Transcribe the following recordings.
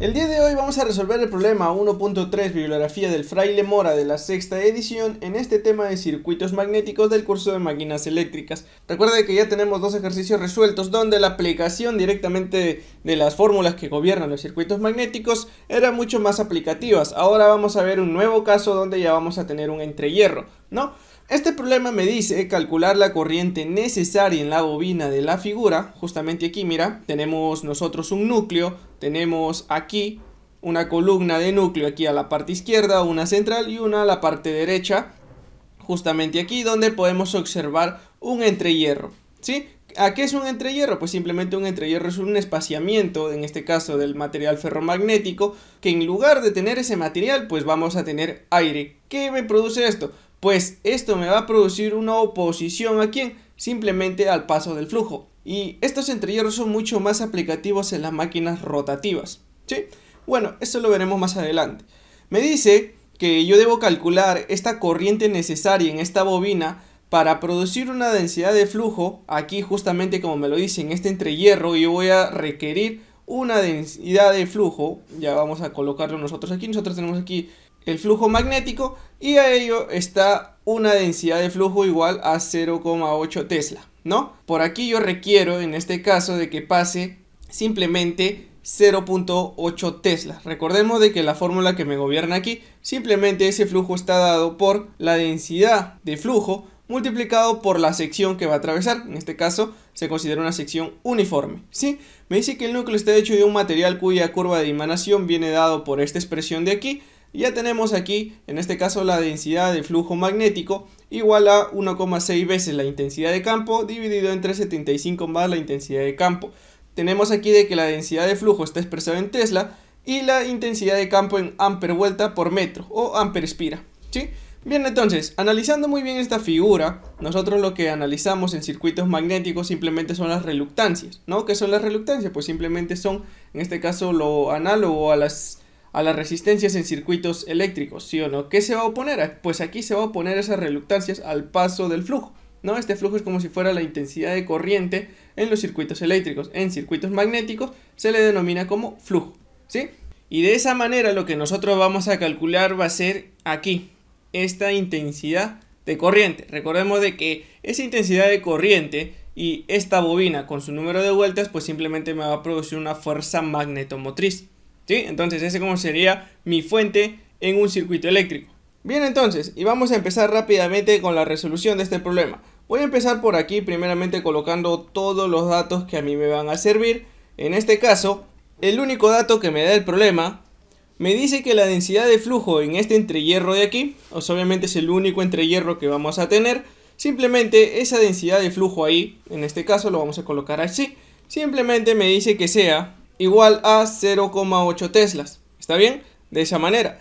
El día de hoy vamos a resolver el problema 1.3 bibliografía del Fraile Mora de la sexta edición en este tema de circuitos magnéticos del curso de máquinas eléctricas. Recuerda que ya tenemos dos ejercicios resueltos donde la aplicación directamente de las fórmulas que gobiernan los circuitos magnéticos era mucho más aplicativas. Ahora vamos a ver un nuevo caso donde ya vamos a tener un entrehierro, ¿no? Este problema me dice calcular la corriente necesaria en la bobina de la figura, justamente aquí, mira, tenemos nosotros un núcleo, tenemos aquí una columna de núcleo aquí a la parte izquierda, una central y una a la parte derecha, justamente aquí donde podemos observar un entrehierro, ¿sí? ¿A qué es un entrehierro? Pues simplemente un entrehierro es un espaciamiento, en este caso del material ferromagnético, que en lugar de tener ese material, pues vamos a tener aire. ¿Qué me produce esto? pues esto me va a producir una oposición a quién? Simplemente al paso del flujo. Y estos entrehierros son mucho más aplicativos en las máquinas rotativas. ¿Sí? Bueno, eso lo veremos más adelante. Me dice que yo debo calcular esta corriente necesaria en esta bobina para producir una densidad de flujo, aquí justamente como me lo dice en este entrehierro, yo voy a requerir una densidad de flujo, ya vamos a colocarlo nosotros aquí, nosotros tenemos aquí el flujo magnético y a ello está una densidad de flujo igual a 0,8 Tesla, ¿no? Por aquí yo requiero en este caso de que pase simplemente 0.8 Tesla. Recordemos de que la fórmula que me gobierna aquí, simplemente ese flujo está dado por la densidad de flujo multiplicado por la sección que va a atravesar, en este caso se considera una sección uniforme, ¿sí? Me dice que el núcleo está hecho de un material cuya curva de emanación viene dado por esta expresión de aquí, y ya tenemos aquí, en este caso, la densidad de flujo magnético igual a 1,6 veces la intensidad de campo dividido entre 75 más la intensidad de campo. Tenemos aquí de que la densidad de flujo está expresada en Tesla y la intensidad de campo en amper vuelta por metro o amper espira. ¿sí? Bien, entonces, analizando muy bien esta figura, nosotros lo que analizamos en circuitos magnéticos simplemente son las reluctancias, ¿no? ¿Qué son las reluctancias? Pues simplemente son, en este caso, lo análogo a las a las resistencias en circuitos eléctricos, ¿sí o no? ¿Qué se va a oponer? Pues aquí se va a oponer esas reluctancias al paso del flujo, ¿no? Este flujo es como si fuera la intensidad de corriente en los circuitos eléctricos. En circuitos magnéticos se le denomina como flujo, ¿sí? Y de esa manera lo que nosotros vamos a calcular va a ser aquí, esta intensidad de corriente. Recordemos de que esa intensidad de corriente y esta bobina con su número de vueltas pues simplemente me va a producir una fuerza magnetomotriz. Entonces ese como sería mi fuente en un circuito eléctrico. Bien entonces, y vamos a empezar rápidamente con la resolución de este problema. Voy a empezar por aquí primeramente colocando todos los datos que a mí me van a servir. En este caso, el único dato que me da el problema me dice que la densidad de flujo en este entrehierro de aquí, o obviamente es el único entrehierro que vamos a tener, simplemente esa densidad de flujo ahí, en este caso lo vamos a colocar así, simplemente me dice que sea igual a 0,8 teslas. ¿Está bien? De esa manera.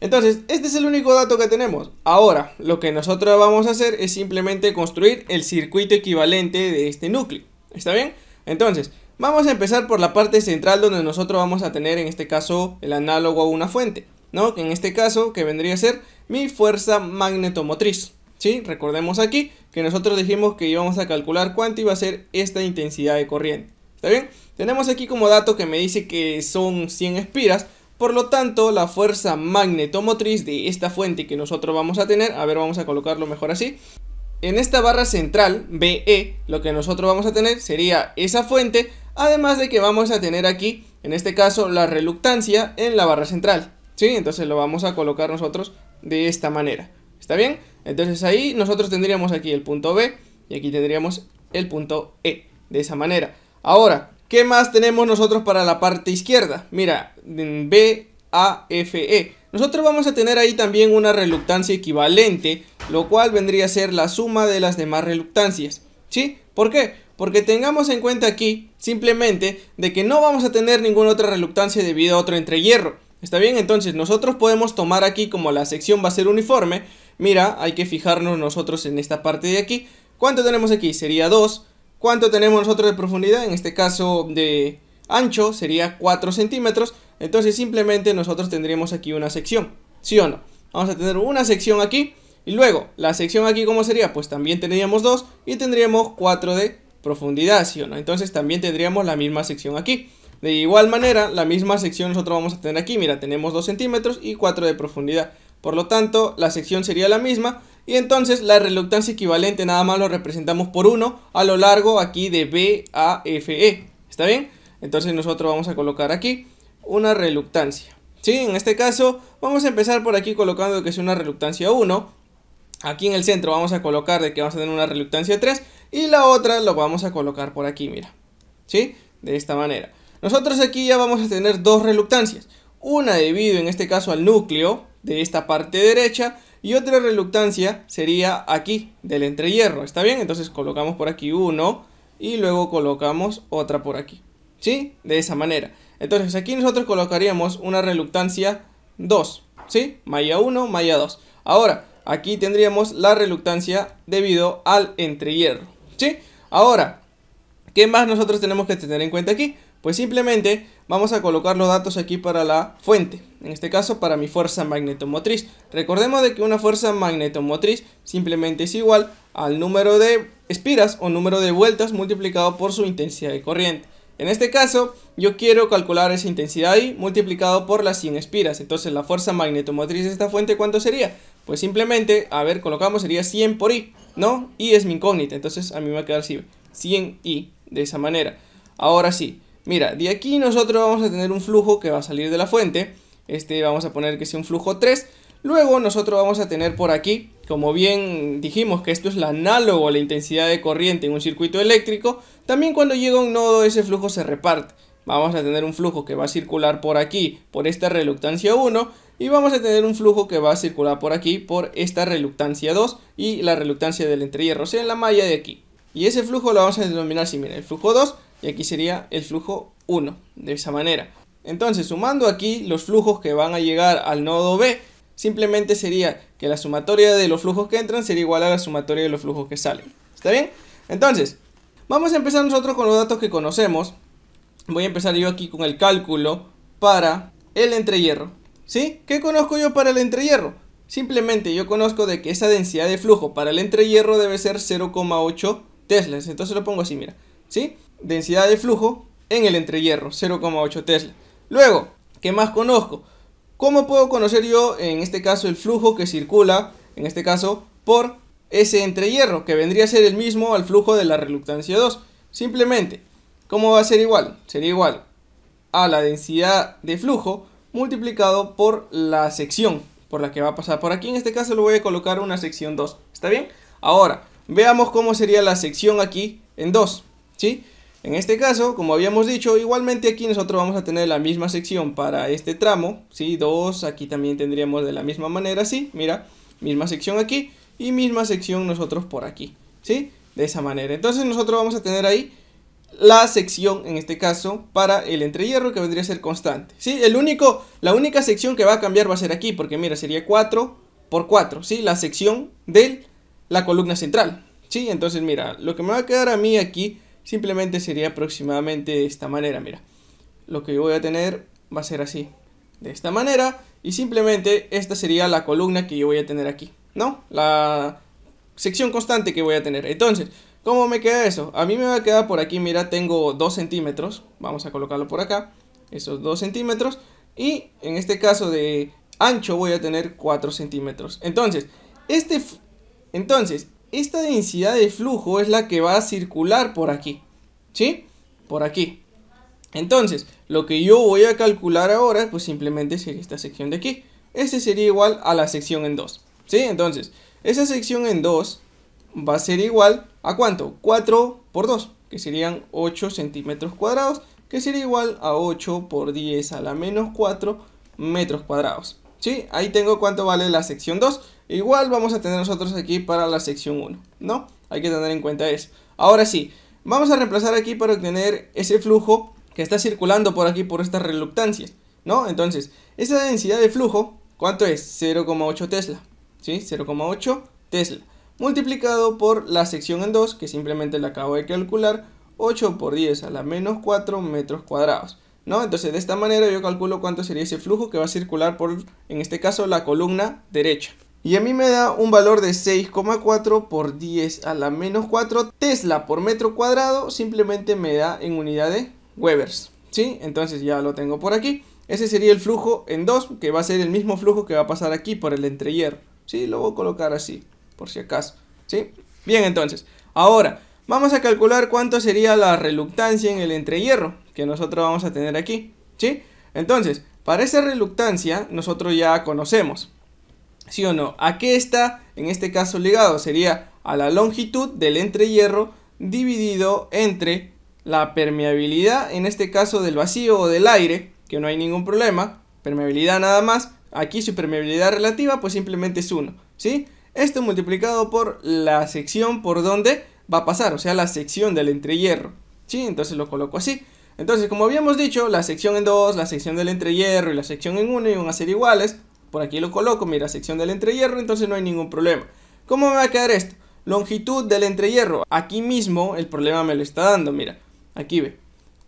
Entonces, este es el único dato que tenemos. Ahora, lo que nosotros vamos a hacer es simplemente construir el circuito equivalente de este núcleo. ¿Está bien? Entonces, vamos a empezar por la parte central donde nosotros vamos a tener en este caso el análogo a una fuente. ¿No? En este caso, que vendría a ser mi fuerza magnetomotriz. ¿Sí? Recordemos aquí que nosotros dijimos que íbamos a calcular cuánto iba a ser esta intensidad de corriente. ¿Está bien? Tenemos aquí como dato que me dice que son 100 espiras. Por lo tanto, la fuerza magnetomotriz de esta fuente que nosotros vamos a tener, a ver, vamos a colocarlo mejor así. En esta barra central, BE, lo que nosotros vamos a tener sería esa fuente, además de que vamos a tener aquí, en este caso, la reluctancia en la barra central. ¿Sí? Entonces lo vamos a colocar nosotros de esta manera. ¿Está bien? Entonces ahí nosotros tendríamos aquí el punto B y aquí tendríamos el punto E, de esa manera. Ahora, ¿qué más tenemos nosotros para la parte izquierda? Mira, B, A, F, E. Nosotros vamos a tener ahí también una reluctancia equivalente, lo cual vendría a ser la suma de las demás reluctancias. ¿Sí? ¿Por qué? Porque tengamos en cuenta aquí, simplemente, de que no vamos a tener ninguna otra reluctancia debido a otro entrehierro. ¿Está bien? Entonces nosotros podemos tomar aquí como la sección va a ser uniforme. Mira, hay que fijarnos nosotros en esta parte de aquí. ¿Cuánto tenemos aquí? Sería 2 ¿Cuánto tenemos nosotros de profundidad? En este caso de ancho sería 4 centímetros. Entonces simplemente nosotros tendríamos aquí una sección. ¿Sí o no? Vamos a tener una sección aquí. Y luego, la sección aquí, ¿cómo sería? Pues también tendríamos 2 y tendríamos 4 de profundidad, ¿sí o no? Entonces también tendríamos la misma sección aquí. De igual manera, la misma sección nosotros vamos a tener aquí. Mira, tenemos 2 centímetros y 4 de profundidad. Por lo tanto, la sección sería la misma. Y entonces la reluctancia equivalente nada más lo representamos por 1 a lo largo aquí de B a F, E. ¿Está bien? Entonces nosotros vamos a colocar aquí una reluctancia. ¿Sí? En este caso vamos a empezar por aquí colocando que es una reluctancia 1. Aquí en el centro vamos a colocar de que vamos a tener una reluctancia 3 y la otra lo vamos a colocar por aquí, mira. ¿Sí? De esta manera. Nosotros aquí ya vamos a tener dos reluctancias. Una debido en este caso al núcleo de esta parte derecha y otra reluctancia sería aquí, del entrehierro, ¿está bien? Entonces colocamos por aquí uno y luego colocamos otra por aquí, ¿sí? De esa manera. Entonces aquí nosotros colocaríamos una reluctancia 2, ¿sí? Malla 1, malla 2. Ahora, aquí tendríamos la reluctancia debido al entrehierro, ¿sí? Ahora, ¿qué más nosotros tenemos que tener en cuenta aquí? Pues simplemente vamos a colocar los datos aquí para la fuente, en este caso para mi fuerza magnetomotriz. Recordemos de que una fuerza magnetomotriz simplemente es igual al número de espiras o número de vueltas multiplicado por su intensidad de corriente. En este caso, yo quiero calcular esa intensidad y multiplicado por las 100 espiras. Entonces, la fuerza magnetomotriz de esta fuente, ¿cuánto sería? Pues simplemente, a ver, colocamos, sería 100 por I, ¿no? I es mi incógnita, entonces a mí me va a quedar 100 I, de esa manera. Ahora sí, Mira, de aquí nosotros vamos a tener un flujo que va a salir de la fuente. Este vamos a poner que sea un flujo 3. Luego nosotros vamos a tener por aquí, como bien dijimos que esto es el análogo a la intensidad de corriente en un circuito eléctrico, también cuando llega un nodo ese flujo se reparte. Vamos a tener un flujo que va a circular por aquí, por esta reluctancia 1, y vamos a tener un flujo que va a circular por aquí, por esta reluctancia 2 y la reluctancia del entrehierro, o sea, en la malla de aquí. Y ese flujo lo vamos a denominar si mira, el flujo 2 y aquí sería el flujo 1, de esa manera. Entonces, sumando aquí los flujos que van a llegar al nodo B, simplemente sería que la sumatoria de los flujos que entran sería igual a la sumatoria de los flujos que salen. ¿Está bien? Entonces, vamos a empezar nosotros con los datos que conocemos. Voy a empezar yo aquí con el cálculo para el entrehierro. ¿Sí? ¿Qué conozco yo para el entrehierro? Simplemente yo conozco de que esa densidad de flujo para el entrehierro debe ser 0,8 teslas. Entonces lo pongo así, mira. ¿Sí? densidad de flujo en el entrehierro, 0,8 Tesla. Luego, ¿qué más conozco? ¿Cómo puedo conocer yo, en este caso, el flujo que circula, en este caso, por ese entrehierro, que vendría a ser el mismo al flujo de la reluctancia 2? Simplemente, ¿cómo va a ser igual? Sería igual a la densidad de flujo multiplicado por la sección por la que va a pasar por aquí. En este caso le voy a colocar una sección 2, ¿está bien? Ahora, veamos cómo sería la sección aquí en 2, ¿sí? En este caso, como habíamos dicho, igualmente aquí nosotros vamos a tener la misma sección para este tramo, ¿sí? Dos, aquí también tendríamos de la misma manera, ¿sí? Mira, misma sección aquí y misma sección nosotros por aquí, ¿sí? De esa manera. Entonces nosotros vamos a tener ahí la sección, en este caso, para el entrehierro que vendría a ser constante, ¿sí? El único, la única sección que va a cambiar va a ser aquí, porque mira, sería 4 por 4, ¿sí? La sección de la columna central, ¿sí? Entonces mira, lo que me va a quedar a mí aquí Simplemente sería aproximadamente de esta manera, mira. Lo que yo voy a tener va a ser así, de esta manera. Y simplemente esta sería la columna que yo voy a tener aquí, ¿no? La sección constante que voy a tener. Entonces, ¿cómo me queda eso? A mí me va a quedar por aquí, mira, tengo 2 centímetros. Vamos a colocarlo por acá, esos 2 centímetros. Y en este caso de ancho voy a tener 4 centímetros. Entonces, este, entonces, esta densidad de flujo es la que va a circular por aquí, ¿sí? Por aquí. Entonces, lo que yo voy a calcular ahora, pues simplemente sería esta sección de aquí. Este sería igual a la sección en 2, ¿sí? Entonces, esa sección en 2 va a ser igual a cuánto? 4 por 2, que serían 8 centímetros cuadrados, que sería igual a 8 por 10 a la menos 4 metros cuadrados. Sí, ahí tengo cuánto vale la sección 2. Igual vamos a tener nosotros aquí para la sección 1, ¿no? Hay que tener en cuenta eso. Ahora sí, vamos a reemplazar aquí para obtener ese flujo que está circulando por aquí por estas reluctancias, ¿no? Entonces, esa densidad de flujo, ¿cuánto es? 0,8 Tesla, ¿sí? 0,8 Tesla, multiplicado por la sección en 2, que simplemente la acabo de calcular, 8 por 10 a la menos 4 metros cuadrados. ¿no? Entonces de esta manera yo calculo cuánto sería ese flujo que va a circular por, en este caso, la columna derecha. Y a mí me da un valor de 6,4 por 10 a la menos 4 Tesla por metro cuadrado, simplemente me da en unidad de Webers, ¿sí? Entonces ya lo tengo por aquí. Ese sería el flujo en 2, que va a ser el mismo flujo que va a pasar aquí por el entrehierro, ¿sí? Lo voy a colocar así, por si acaso, ¿sí? Bien, entonces, ahora, vamos a calcular cuánto sería la reluctancia en el entrehierro que nosotros vamos a tener aquí, ¿sí? Entonces, para esa reluctancia nosotros ya conocemos, ¿sí o no? ¿A qué está en este caso ligado? Sería a la longitud del entrehierro dividido entre la permeabilidad, en este caso del vacío o del aire, que no hay ningún problema, permeabilidad nada más, aquí su permeabilidad relativa pues simplemente es 1, ¿sí? Esto multiplicado por la sección por donde va a pasar, o sea, la sección del entrehierro, ¿sí? Entonces lo coloco así. Entonces, como habíamos dicho, la sección en 2, la sección del entrehierro y la sección en 1 iban a ser iguales. Por aquí lo coloco, mira, sección del entrehierro, entonces no hay ningún problema. ¿Cómo me va a quedar esto? Longitud del entrehierro. Aquí mismo el problema me lo está dando, mira. Aquí ve.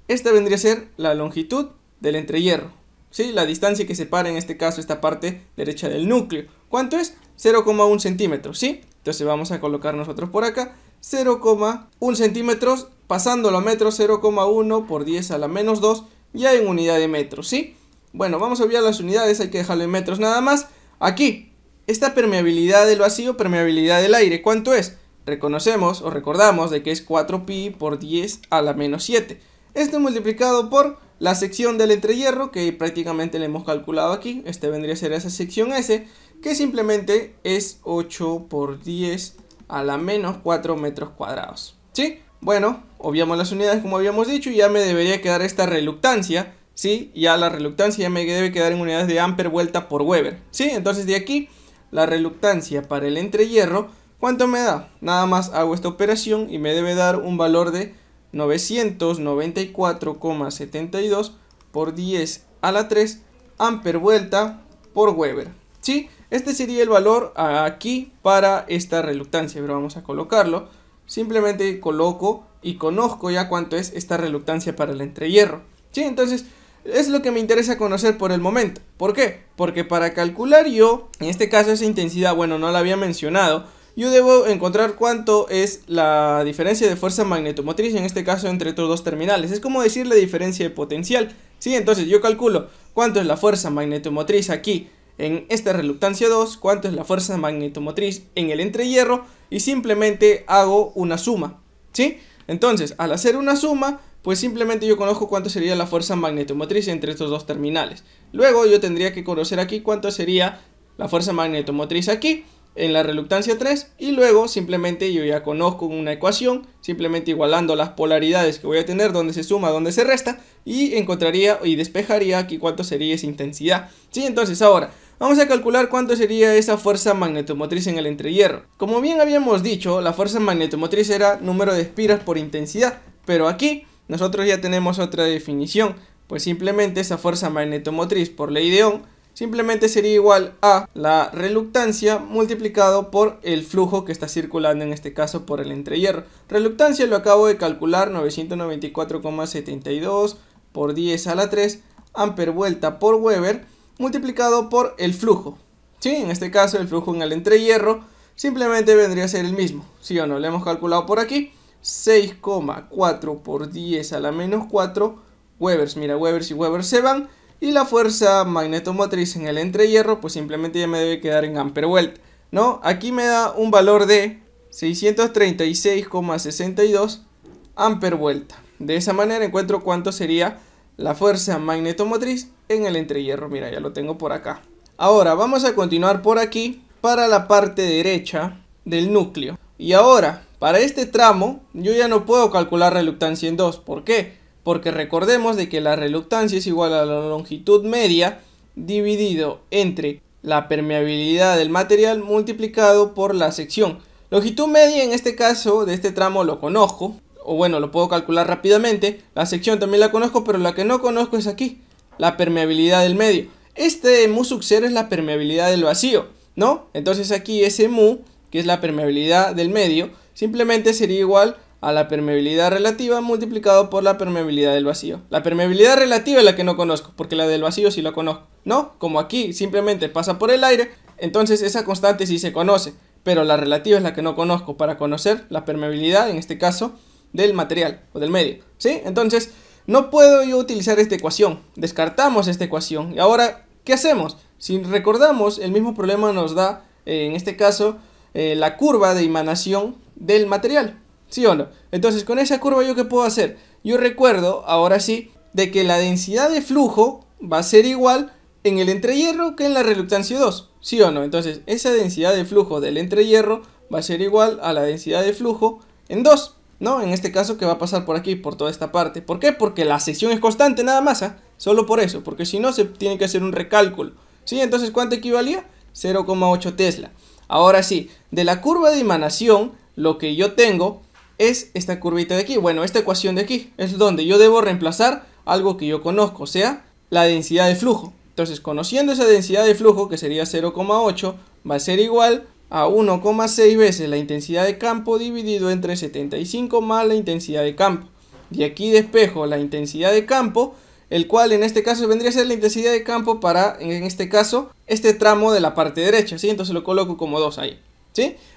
Esta vendría a ser la longitud del entrehierro. ¿Sí? La distancia que separa en este caso esta parte derecha del núcleo. ¿Cuánto es? 0,1 centímetros, ¿sí? Entonces vamos a colocar nosotros por acá 0,1 centímetros pasándolo a metro 0,1 por 10 a la menos 2, ya en unidad de metros, ¿sí? Bueno, vamos a ver las unidades, hay que dejarlo en metros nada más. Aquí, esta permeabilidad del vacío, permeabilidad del aire, ¿cuánto es? Reconocemos o recordamos de que es 4pi por 10 a la menos 7. Esto multiplicado por la sección del entrehierro, que prácticamente le hemos calculado aquí, este vendría a ser esa sección S, que simplemente es 8 por 10 a la menos 4 metros cuadrados, ¿sí? Bueno, obviamos las unidades como habíamos dicho y ya me debería quedar esta reluctancia, ¿sí? Ya la reluctancia ya me debe quedar en unidades de amper vuelta por Weber, ¿sí? Entonces de aquí la reluctancia para el entrehierro, ¿cuánto me da? Nada más hago esta operación y me debe dar un valor de 994,72 por 10 a la 3 amper vuelta por Weber, ¿sí? Este sería el valor aquí para esta reluctancia, pero vamos a colocarlo simplemente coloco y conozco ya cuánto es esta reluctancia para el entrehierro. ¿Sí? Entonces, es lo que me interesa conocer por el momento. ¿Por qué? Porque para calcular yo, en este caso esa intensidad, bueno, no la había mencionado, yo debo encontrar cuánto es la diferencia de fuerza magnetomotriz, en este caso entre estos dos terminales. Es como decir la diferencia de potencial. Sí, entonces yo calculo cuánto es la fuerza magnetomotriz aquí en esta reluctancia 2, cuánto es la fuerza magnetomotriz en el entrehierro y simplemente hago una suma, ¿sí? Entonces, al hacer una suma, pues simplemente yo conozco cuánto sería la fuerza magnetomotriz entre estos dos terminales. Luego yo tendría que conocer aquí cuánto sería la fuerza magnetomotriz aquí en la reluctancia 3 y luego simplemente yo ya conozco una ecuación, simplemente igualando las polaridades que voy a tener, donde se suma, donde se resta y encontraría y despejaría aquí cuánto sería esa intensidad. Sí, entonces ahora Vamos a calcular cuánto sería esa fuerza magnetomotriz en el entrehierro. Como bien habíamos dicho, la fuerza magnetomotriz era número de espiras por intensidad, pero aquí nosotros ya tenemos otra definición, pues simplemente esa fuerza magnetomotriz por ley de Ohm simplemente sería igual a la reluctancia multiplicado por el flujo que está circulando en este caso por el entrehierro. Reluctancia lo acabo de calcular 994,72 por 10 a la 3 amper vuelta por Weber multiplicado por el flujo. ¿sí? En este caso el flujo en el entrehierro simplemente vendría a ser el mismo. Si o no? Lo hemos calculado por aquí. 6,4 por 10 a la menos 4 Webers. Mira, Webers y Webers se van. Y la fuerza magnetomotriz en el entrehierro pues simplemente ya me debe quedar en vuelta ¿no? Aquí me da un valor de 636,62 ampervuelta. De esa manera encuentro cuánto sería la fuerza magnetomotriz en el entrehierro. Mira, ya lo tengo por acá. Ahora vamos a continuar por aquí para la parte derecha del núcleo. Y ahora, para este tramo, yo ya no puedo calcular reluctancia en 2. ¿Por qué? Porque recordemos de que la reluctancia es igual a la longitud media dividido entre la permeabilidad del material multiplicado por la sección. Longitud media en este caso de este tramo lo conozco, o bueno, lo puedo calcular rápidamente. La sección también la conozco, pero la que no conozco es aquí la permeabilidad del medio. Este mu sub 0 es la permeabilidad del vacío, ¿no? Entonces aquí ese mu, que es la permeabilidad del medio, simplemente sería igual a la permeabilidad relativa multiplicado por la permeabilidad del vacío. La permeabilidad relativa es la que no conozco, porque la del vacío sí la conozco, ¿no? Como aquí simplemente pasa por el aire, entonces esa constante sí se conoce, pero la relativa es la que no conozco para conocer la permeabilidad, en este caso, del material o del medio, ¿sí? Entonces, no puedo yo utilizar esta ecuación. Descartamos esta ecuación. Y ahora, ¿qué hacemos? Si recordamos, el mismo problema nos da, eh, en este caso, eh, la curva de emanación del material. ¿Sí o no? Entonces, con esa curva, ¿yo qué puedo hacer? Yo recuerdo, ahora sí, de que la densidad de flujo va a ser igual en el entrehierro que en la reluctancia 2. ¿Sí o no? Entonces, esa densidad de flujo del entrehierro va a ser igual a la densidad de flujo en 2. ¿no? En este caso que va a pasar por aquí, por toda esta parte. ¿Por qué? Porque la sección es constante nada más, ¿ah? Solo por eso, porque si no se tiene que hacer un recálculo. ¿Sí? Entonces, ¿cuánto equivalía? 0,8 Tesla. Ahora sí, de la curva de emanación, lo que yo tengo es esta curvita de aquí. Bueno, esta ecuación de aquí es donde yo debo reemplazar algo que yo conozco, o sea, la densidad de flujo. Entonces, conociendo esa densidad de flujo, que sería 0,8, va a ser igual a 1,6 veces la intensidad de campo dividido entre 75 más la intensidad de campo. Y aquí despejo la intensidad de campo, el cual en este caso vendría a ser la intensidad de campo para, en este caso, este tramo de la parte derecha, ¿sí? Entonces lo coloco como 2 ahí,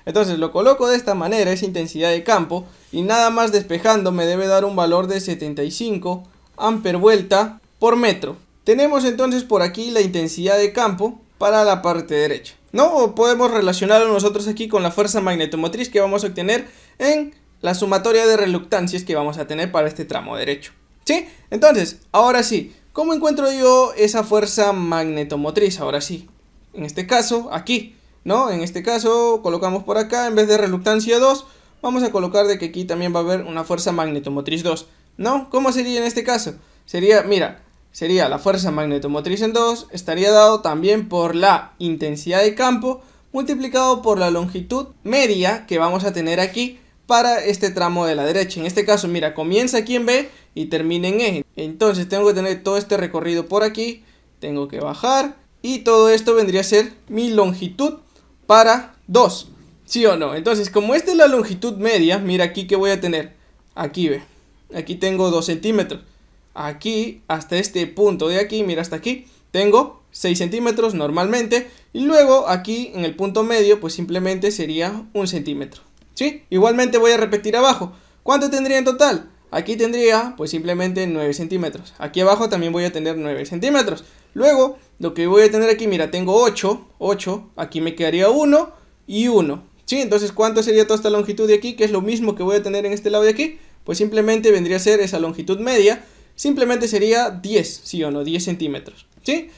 Entonces lo coloco de esta manera, es intensidad de campo, y nada más despejando me debe dar un valor de 75 amper vuelta por metro. Tenemos entonces por aquí la intensidad de campo para la parte derecha. ¿no? O podemos relacionarlo nosotros aquí con la fuerza magnetomotriz que vamos a obtener en la sumatoria de reluctancias que vamos a tener para este tramo derecho. ¿Sí? Entonces, ahora sí, ¿cómo encuentro yo esa fuerza magnetomotriz? Ahora sí, en este caso, aquí, ¿no? En este caso, colocamos por acá, en vez de reluctancia 2, vamos a colocar de que aquí también va a haber una fuerza magnetomotriz 2, ¿no? ¿Cómo sería en este caso? Sería, mira, sería la fuerza magnetomotriz en 2, estaría dado también por la intensidad de campo multiplicado por la longitud media que vamos a tener aquí para este tramo de la derecha. En este caso, mira, comienza aquí en B y termina en E. Entonces tengo que tener todo este recorrido por aquí, tengo que bajar y todo esto vendría a ser mi longitud para 2. ¿Sí o no? Entonces, como esta es la longitud media, mira aquí que voy a tener. Aquí ve, aquí tengo 2 centímetros aquí, hasta este punto de aquí, mira hasta aquí, tengo 6 centímetros normalmente y luego aquí en el punto medio pues simplemente sería un centímetro, ¿sí? Igualmente voy a repetir abajo, ¿cuánto tendría en total? Aquí tendría pues simplemente 9 centímetros, aquí abajo también voy a tener 9 centímetros, luego lo que voy a tener aquí, mira, tengo 8, 8, aquí me quedaría 1 y 1, ¿sí? Entonces, ¿cuánto sería toda esta longitud de aquí? Que es lo mismo que voy a tener en este lado de aquí, pues simplemente vendría a ser esa longitud media, simplemente sería 10, sí o no, 10 centímetros, ¿sí?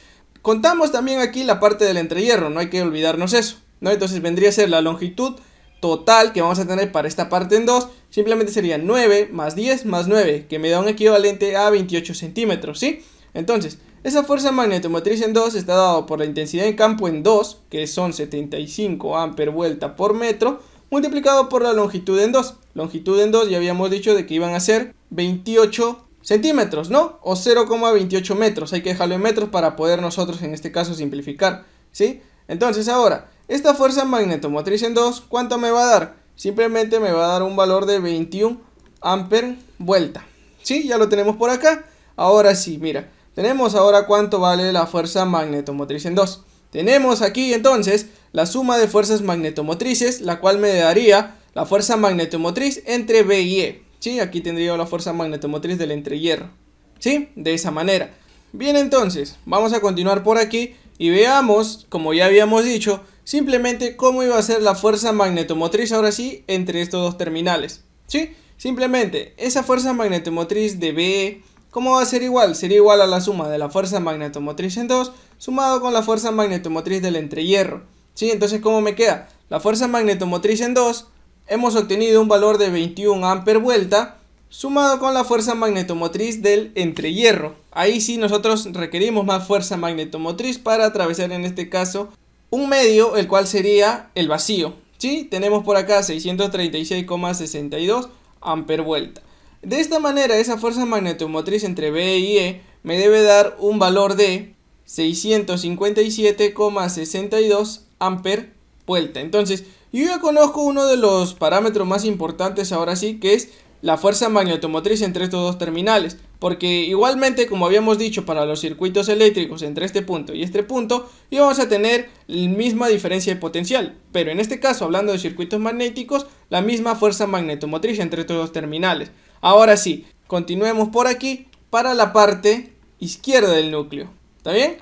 Contamos también aquí la parte del entrehierro, no hay que olvidarnos eso, ¿no? Entonces vendría a ser la longitud total que vamos a tener para esta parte en 2, simplemente sería 9 más 10 más 9, que me da un equivalente a 28 centímetros, ¿sí? Entonces, esa fuerza magnetomotriz en 2 está dado por la intensidad en campo en 2, que son 75 amper vuelta por metro, multiplicado por la longitud en 2. Longitud en 2 ya habíamos dicho de que iban a ser 28 centímetros, ¿no? O 0,28 metros, hay que dejarlo en metros para poder nosotros en este caso simplificar, ¿sí? Entonces ahora, esta fuerza magnetomotriz en 2, ¿cuánto me va a dar? Simplemente me va a dar un valor de 21 amper vuelta, ¿sí? Ya lo tenemos por acá, ahora sí, mira, tenemos ahora cuánto vale la fuerza magnetomotriz en 2. Tenemos aquí entonces la suma de fuerzas magnetomotrices, la cual me daría la fuerza magnetomotriz entre B y E. ¿sí? Aquí tendría la fuerza magnetomotriz del entrehierro, ¿sí? De esa manera. Bien, entonces, vamos a continuar por aquí y veamos, como ya habíamos dicho, simplemente cómo iba a ser la fuerza magnetomotriz ahora sí entre estos dos terminales, ¿sí? Simplemente, esa fuerza magnetomotriz de B, ¿cómo va a ser igual? Sería igual a la suma de la fuerza magnetomotriz en 2 sumado con la fuerza magnetomotriz del entrehierro, ¿sí? Entonces, ¿cómo me queda? La fuerza magnetomotriz en 2 hemos obtenido un valor de 21 amper vuelta sumado con la fuerza magnetomotriz del entrehierro. Ahí sí nosotros requerimos más fuerza magnetomotriz para atravesar en este caso un medio, el cual sería el vacío. ¿sí? Tenemos por acá 636,62 amper vuelta. De esta manera, esa fuerza magnetomotriz entre B y E me debe dar un valor de 657,62 amper vuelta. Entonces, yo ya conozco uno de los parámetros más importantes ahora sí, que es la fuerza magnetomotriz entre estos dos terminales. Porque igualmente, como habíamos dicho, para los circuitos eléctricos entre este punto y este punto, íbamos a tener la misma diferencia de potencial. Pero en este caso, hablando de circuitos magnéticos, la misma fuerza magnetomotriz entre estos dos terminales. Ahora sí, continuemos por aquí para la parte izquierda del núcleo. ¿Está bien?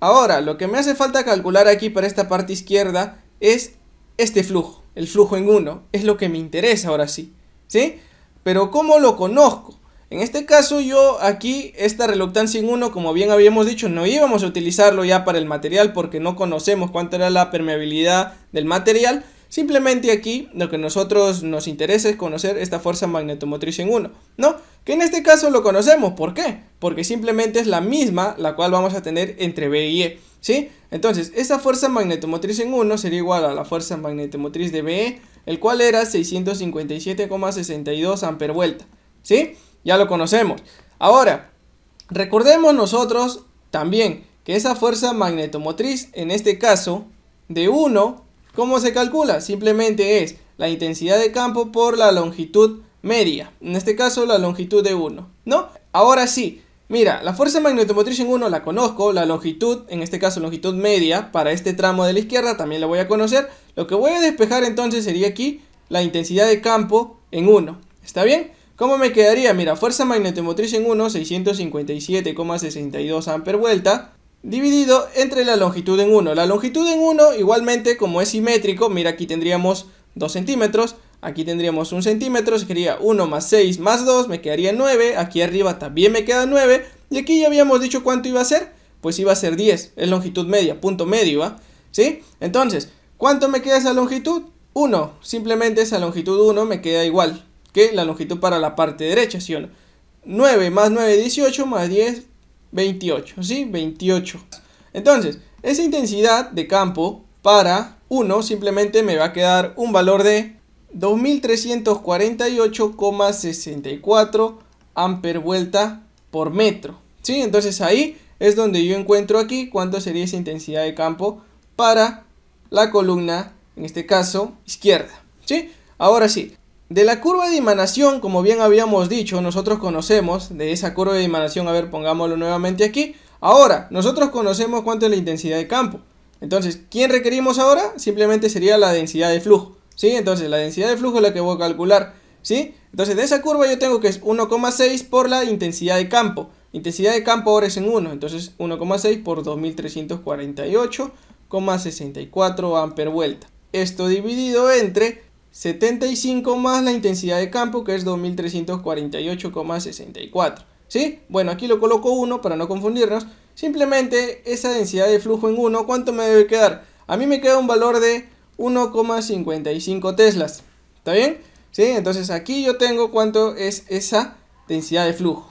Ahora, lo que me hace falta calcular aquí para esta parte izquierda es este flujo, el flujo en 1, es lo que me interesa ahora sí, ¿sí? Pero ¿cómo lo conozco? En este caso yo aquí, esta reluctancia en 1, como bien habíamos dicho, no íbamos a utilizarlo ya para el material porque no conocemos cuánto era la permeabilidad del material. Simplemente aquí lo que nosotros nos interesa es conocer esta fuerza magnetomotriz en 1, ¿no? Que en este caso lo conocemos, ¿por qué? Porque simplemente es la misma la cual vamos a tener entre B y E. ¿sí? Entonces, esa fuerza magnetomotriz en 1 sería igual a la fuerza magnetomotriz de B, el cual era 657,62 amper vuelta, ¿sí? Ya lo conocemos. Ahora, recordemos nosotros también que esa fuerza magnetomotriz, en este caso, de 1, ¿cómo se calcula? Simplemente es la intensidad de campo por la longitud media, en este caso la longitud de 1, ¿no? Ahora sí, Mira, la fuerza magnetomotriz en 1 la conozco, la longitud, en este caso longitud media, para este tramo de la izquierda también la voy a conocer. Lo que voy a despejar entonces sería aquí la intensidad de campo en 1. ¿Está bien? ¿Cómo me quedaría? Mira, fuerza magnetomotriz en 1, 657,62 amper vuelta, dividido entre la longitud en 1. La longitud en 1, igualmente, como es simétrico, mira, aquí tendríamos 2 centímetros, Aquí tendríamos un centímetro, sería 1 más 6 más 2, me quedaría 9. Aquí arriba también me queda 9. Y aquí ya habíamos dicho cuánto iba a ser. Pues iba a ser 10, es longitud media, punto medio, ¿Sí? Entonces, ¿cuánto me queda esa longitud? 1. Simplemente esa longitud 1 me queda igual que la longitud para la parte derecha, ¿sí o no? 9 más 9, 18, más 10, 28, ¿sí? 28. Entonces, esa intensidad de campo para 1 simplemente me va a quedar un valor de 2348,64 amper vuelta por metro. ¿sí? Entonces ahí es donde yo encuentro aquí cuánto sería esa intensidad de campo para la columna, en este caso, izquierda. ¿sí? Ahora sí, de la curva de emanación, como bien habíamos dicho, nosotros conocemos de esa curva de emanación, a ver, pongámoslo nuevamente aquí. Ahora, nosotros conocemos cuánto es la intensidad de campo. Entonces, ¿quién requerimos ahora? Simplemente sería la densidad de flujo. ¿sí? Entonces la densidad de flujo es la que voy a calcular, ¿sí? Entonces de esa curva yo tengo que es 1,6 por la intensidad de campo. Intensidad de campo ahora es en 1, entonces 1,6 por 2348,64 amper vuelta. Esto dividido entre 75 más la intensidad de campo que es 2348,64. ¿Sí? Bueno, aquí lo coloco 1 para no confundirnos. Simplemente esa densidad de flujo en 1, ¿cuánto me debe quedar? A mí me queda un valor de 1,55 teslas. ¿Está bien? ¿Sí? Entonces aquí yo tengo cuánto es esa densidad de flujo.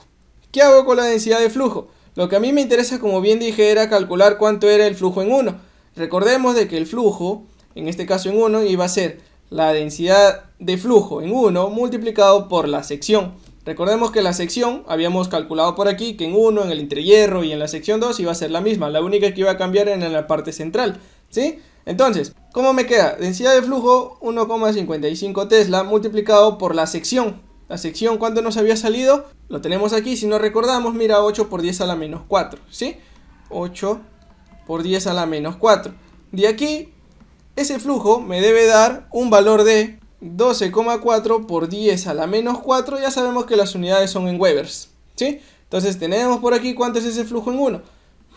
¿Qué hago con la densidad de flujo? Lo que a mí me interesa, como bien dije, era calcular cuánto era el flujo en 1. Recordemos de que el flujo, en este caso en 1, iba a ser la densidad de flujo en 1 multiplicado por la sección. Recordemos que la sección, habíamos calculado por aquí, que en 1, en el entrehierro y en la sección 2 iba a ser la misma. La única que iba a cambiar era en la parte central, ¿sí? Entonces, ¿cómo me queda? Densidad de flujo 1,55 Tesla multiplicado por la sección. La sección, ¿cuánto nos había salido? Lo tenemos aquí, si no recordamos, mira 8 por 10 a la menos 4, ¿sí? 8 por 10 a la menos 4. De aquí, ese flujo me debe dar un valor de 12,4 por 10 a la menos 4. Ya sabemos que las unidades son en Webers, ¿sí? Entonces tenemos por aquí cuánto es ese flujo en 1,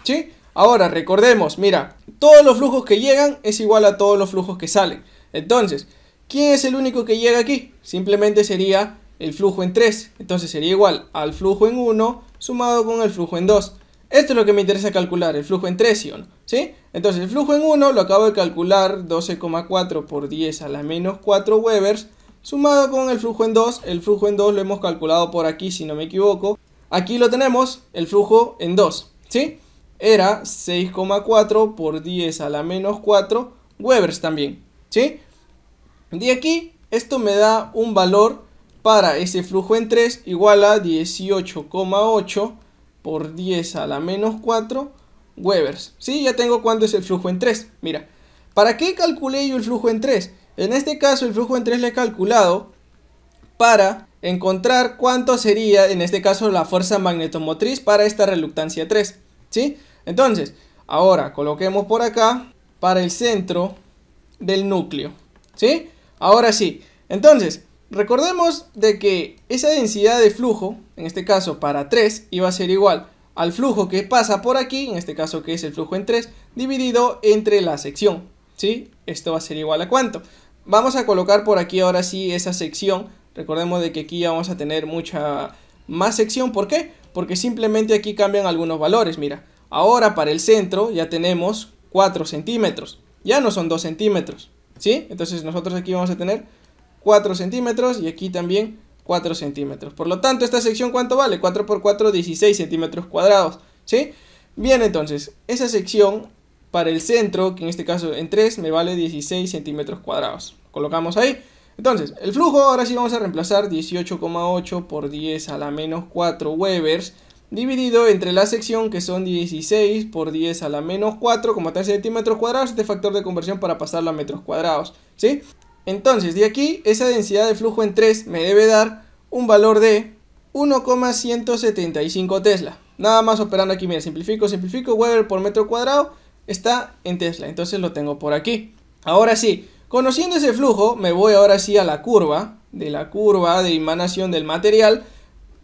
¿sí? Ahora, recordemos, mira, todos los flujos que llegan es igual a todos los flujos que salen. Entonces, ¿quién es el único que llega aquí? Simplemente sería el flujo en 3. Entonces sería igual al flujo en 1 sumado con el flujo en 2. Esto es lo que me interesa calcular, el flujo en 3, ¿sí o no? ¿Sí? Entonces el flujo en 1 lo acabo de calcular 12,4 por 10 a la menos 4 webers, sumado con el flujo en 2, el flujo en 2 lo hemos calculado por aquí si no me equivoco, aquí lo tenemos, el flujo en 2, ¿sí? era 6,4 por 10 a la menos 4 Webers también, ¿sí? De aquí, esto me da un valor para ese flujo en 3 igual a 18,8 por 10 a la menos 4 Webers, ¿sí? Ya tengo cuánto es el flujo en 3, mira. ¿Para qué calculé yo el flujo en 3? En este caso, el flujo en 3 le he calculado para encontrar cuánto sería, en este caso, la fuerza magnetomotriz para esta reluctancia 3, ¿sí? Entonces, ahora coloquemos por acá para el centro del núcleo. ¿Sí? Ahora sí. Entonces, recordemos de que esa densidad de flujo, en este caso para 3, iba a ser igual al flujo que pasa por aquí, en este caso que es el flujo en 3, dividido entre la sección. ¿Sí? Esto va a ser igual a cuánto. Vamos a colocar por aquí ahora sí esa sección. Recordemos de que aquí ya vamos a tener mucha más sección. ¿Por qué? Porque simplemente aquí cambian algunos valores. Mira, Ahora para el centro ya tenemos 4 centímetros. Ya no son 2 centímetros. ¿Sí? Entonces nosotros aquí vamos a tener 4 centímetros y aquí también 4 centímetros. Por lo tanto, esta sección ¿cuánto vale? 4 por 4, 16 centímetros cuadrados. ¿Sí? Bien, entonces, esa sección para el centro, que en este caso en 3, me vale 16 centímetros cuadrados. Colocamos ahí. Entonces, el flujo ahora sí vamos a reemplazar 18,8 por 10 a la menos 4 webers dividido entre la sección que son 16 por 10 a la menos 4, como centímetros cuadrados, este factor de conversión para pasarlo a metros cuadrados, ¿sí? Entonces, de aquí, esa densidad de flujo en 3 me debe dar un valor de 1,175 Tesla. Nada más operando aquí, mira, simplifico, simplifico, Weber por metro cuadrado está en Tesla, entonces lo tengo por aquí. Ahora sí, conociendo ese flujo, me voy ahora sí a la curva, de la curva de emanación del material,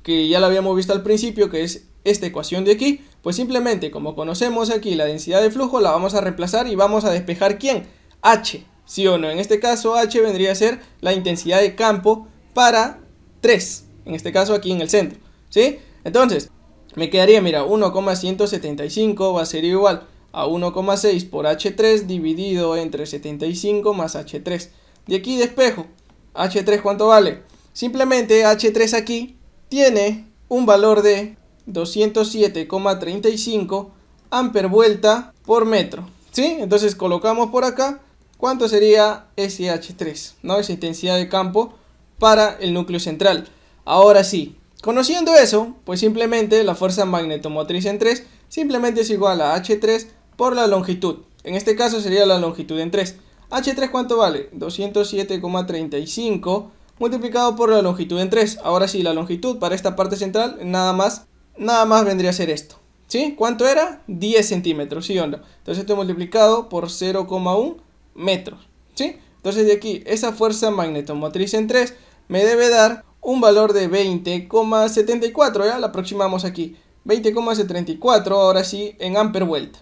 que ya la habíamos visto al principio, que es esta ecuación de aquí, pues simplemente como conocemos aquí la densidad de flujo, la vamos a reemplazar y vamos a despejar ¿quién? H, sí o no, en este caso H vendría a ser la intensidad de campo para 3, en este caso aquí en el centro, ¿sí? Entonces, me quedaría, mira, 1,175 va a ser igual a 1,6 por H3 dividido entre 75 más H3. De aquí despejo, H3 ¿cuánto vale? Simplemente H3 aquí tiene un valor de 207,35 amper vuelta por metro. ¿sí? Entonces colocamos por acá cuánto sería h 3 ¿no? esa intensidad de campo para el núcleo central. Ahora sí, conociendo eso, pues simplemente la fuerza magnetomotriz en 3 simplemente es igual a H3 por la longitud. En este caso sería la longitud en 3. H3 cuánto vale? 207,35 multiplicado por la longitud en 3. Ahora sí, la longitud para esta parte central nada más, nada más vendría a ser esto. ¿Sí? ¿Cuánto era? 10 centímetros, ¿sí onda? Entonces esto multiplicado por 0,1 metros, ¿sí? Entonces de aquí, esa fuerza magnetomotriz en 3 me debe dar un valor de 20,74, ¿ya? La aproximamos aquí. 20,74, ahora sí, en amper vuelta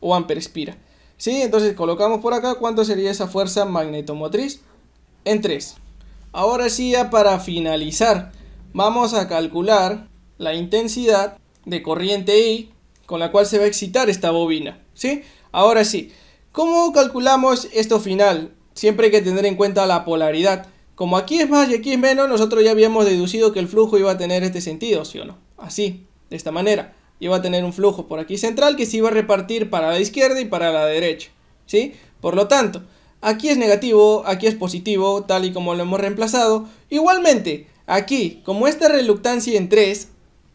o amper espira. ¿Sí? Entonces colocamos por acá cuánto sería esa fuerza magnetomotriz en 3. Ahora sí, ya para finalizar, vamos a calcular la intensidad de corriente I con la cual se va a excitar esta bobina, ¿sí? Ahora sí, ¿cómo calculamos esto final? Siempre hay que tener en cuenta la polaridad. Como aquí es más y aquí es menos, nosotros ya habíamos deducido que el flujo iba a tener este sentido, ¿sí o no? Así, de esta manera. Iba a tener un flujo por aquí central que se iba a repartir para la izquierda y para la derecha, ¿sí? Por lo tanto, Aquí es negativo, aquí es positivo, tal y como lo hemos reemplazado. Igualmente, aquí, como esta reluctancia en 3,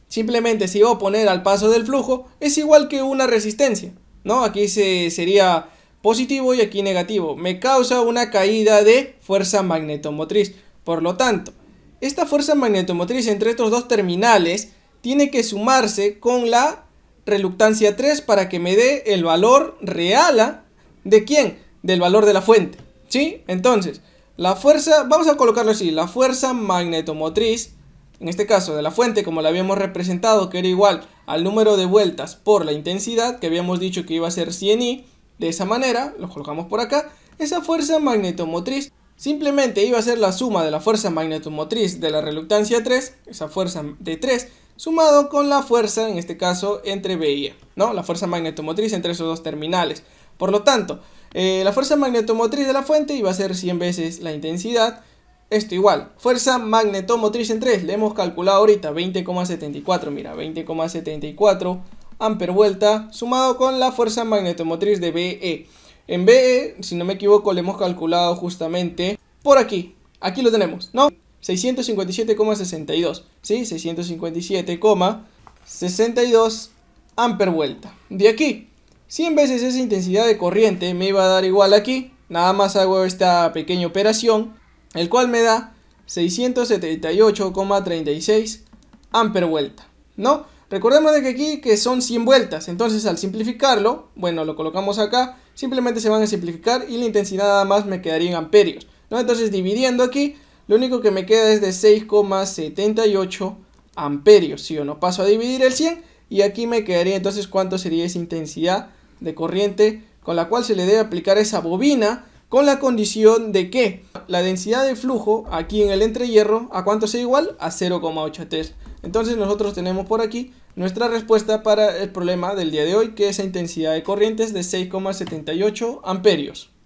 simplemente se iba a oponer al paso del flujo, es igual que una resistencia, ¿no? Aquí se, sería positivo y aquí negativo. Me causa una caída de fuerza magnetomotriz. Por lo tanto, esta fuerza magnetomotriz entre estos dos terminales tiene que sumarse con la reluctancia 3 para que me dé el valor real ¿ah? de quién? del valor de la fuente, ¿sí? Entonces, la fuerza, vamos a colocarlo así, la fuerza magnetomotriz, en este caso de la fuente, como la habíamos representado, que era igual al número de vueltas por la intensidad, que habíamos dicho que iba a ser 100i, de esa manera, lo colocamos por acá, esa fuerza magnetomotriz simplemente iba a ser la suma de la fuerza magnetomotriz de la reluctancia 3, esa fuerza de 3, sumado con la fuerza, en este caso, entre B y E, ¿no? La fuerza magnetomotriz entre esos dos terminales. Por lo tanto, eh, la fuerza magnetomotriz de la fuente iba a ser 100 veces la intensidad. Esto igual, fuerza magnetomotriz en 3, le hemos calculado ahorita 20,74, mira, 20,74 amper vuelta sumado con la fuerza magnetomotriz de BE. En BE, si no me equivoco, le hemos calculado justamente por aquí. Aquí lo tenemos, ¿no? 657,62, ¿sí? 657,62 amper vuelta. De aquí 100 veces esa intensidad de corriente me iba a dar igual aquí. Nada más hago esta pequeña operación, el cual me da 678,36 amper vuelta, ¿no? Recordemos de que aquí que son 100 vueltas, entonces al simplificarlo, bueno, lo colocamos acá, simplemente se van a simplificar y la intensidad nada más me quedaría en amperios, ¿no? Entonces dividiendo aquí, lo único que me queda es de 6,78 amperios, Si yo no? Paso a dividir el 100 y aquí me quedaría entonces cuánto sería esa intensidad de corriente con la cual se le debe aplicar esa bobina con la condición de que la densidad de flujo aquí en el entrehierro a cuánto sea igual a 0,8 T. E Entonces nosotros tenemos por aquí nuestra respuesta para el problema del día de hoy que es la intensidad de corrientes de 6,78 amperios.